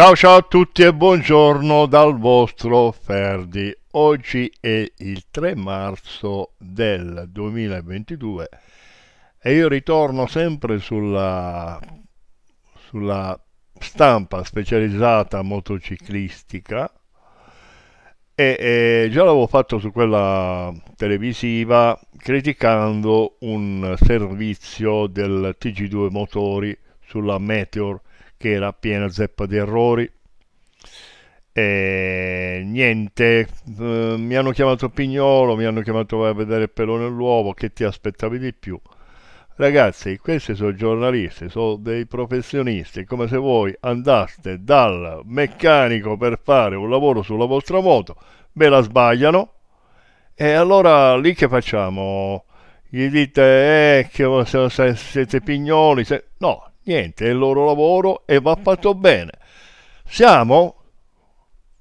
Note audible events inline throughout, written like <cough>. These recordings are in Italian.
Ciao ciao a tutti e buongiorno dal vostro Ferdi. Oggi è il 3 marzo del 2022 e io ritorno sempre sulla, sulla stampa specializzata motociclistica e, e già l'avevo fatto su quella televisiva criticando un servizio del TG2 Motori sulla Meteor che era piena zeppa di errori. E niente, eh, mi hanno chiamato Pignolo, mi hanno chiamato vai a vedere il pelo nell'uovo, che ti aspettavi di più? Ragazzi, questi sono giornalisti, sono dei professionisti, come se voi andaste dal meccanico per fare un lavoro sulla vostra moto, ve la sbagliano, e allora lì che facciamo? Gli dite eh, che siete pignoli? Se... No, Niente, è il loro lavoro e va fatto bene. Siamo,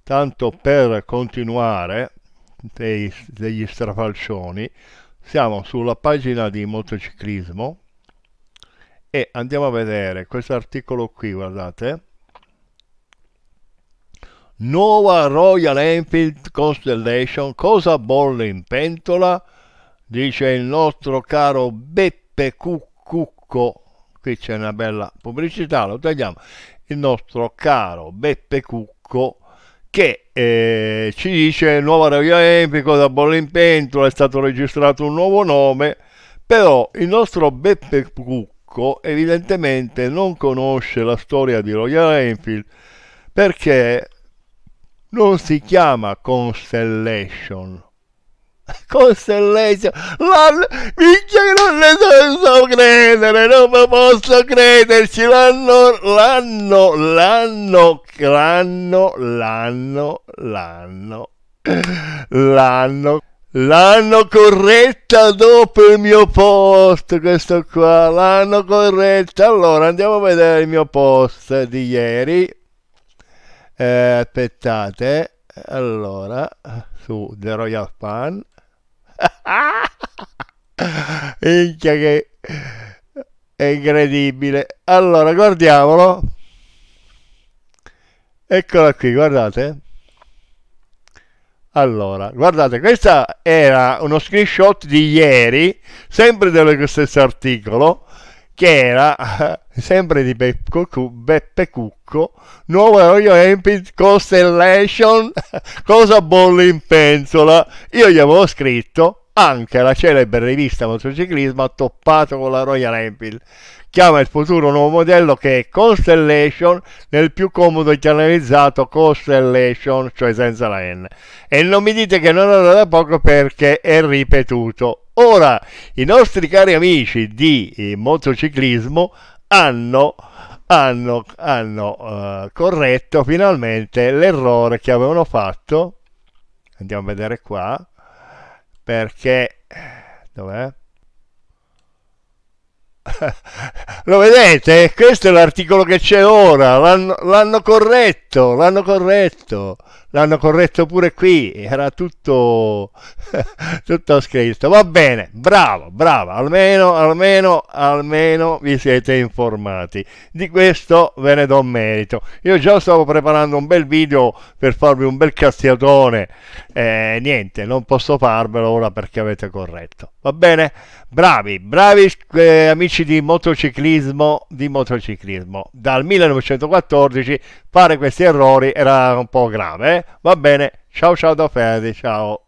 tanto per continuare dei, degli strafalcioni, siamo sulla pagina di motociclismo e andiamo a vedere questo articolo qui, guardate. Nuova Royal Enfield Constellation, cosa bolle in pentola? Dice il nostro caro Beppe Cuccucco qui c'è una bella pubblicità, lo tagliamo, il nostro caro Beppe Cucco che eh, ci dice Nuova radio olimpico da Bolle in pentola, è stato registrato un nuovo nome, però il nostro Beppe Cucco evidentemente non conosce la storia di Royal Enfield perché non si chiama Constellation. <laughs> Constellation, la minchia che non ne credere, non posso crederci, l'anno, l'anno, l'anno, l'anno, l'anno, l'anno, l'anno, l'hanno corretta dopo il mio post, questo qua, l'hanno corretta, allora andiamo a vedere il mio post di ieri, eh, aspettate, allora, su The Royal Fan, <laughs> Minchia che è incredibile. Allora, guardiamolo. Eccola qui, guardate. Allora, guardate, questa era uno screenshot di ieri, sempre dello stesso articolo, che era <laughs> sempre di Beppo, Beppe Cucco, nuovo Royal Empire Constellation, <laughs> cosa bolle in pensola. Io gli avevo scritto anche la celebre rivista motociclismo ha toppato con la Royal Enfield. Chiama il futuro nuovo modello che è Constellation nel più comodo canalizzato Constellation, cioè senza la N. E non mi dite che non era da poco perché è ripetuto. Ora, i nostri cari amici di eh, motociclismo hanno hanno, hanno uh, corretto finalmente l'errore che avevano fatto. Andiamo a vedere qua perché eh, dov'è? <laughs> Lo vedete? Questo è l'articolo che c'è ora, l'hanno, l'hanno corretto, l'hanno corretto, l'hanno corretto pure qui, era tutto, <laughs> tutto scritto. Va bene, bravo, bravo, almeno, almeno, almeno vi siete informati. Di questo ve ne do merito. Io già stavo preparando un bel video per farvi un bel castiatone, eh, niente, non posso farvelo ora perché avete corretto. Va bene? Bravi, bravi eh, amici di motociclisti, ciclismo, di motociclismo. Dal 1914 fare questi errori era un po' grave. Eh? Va bene, ciao ciao da Ferdi, ciao.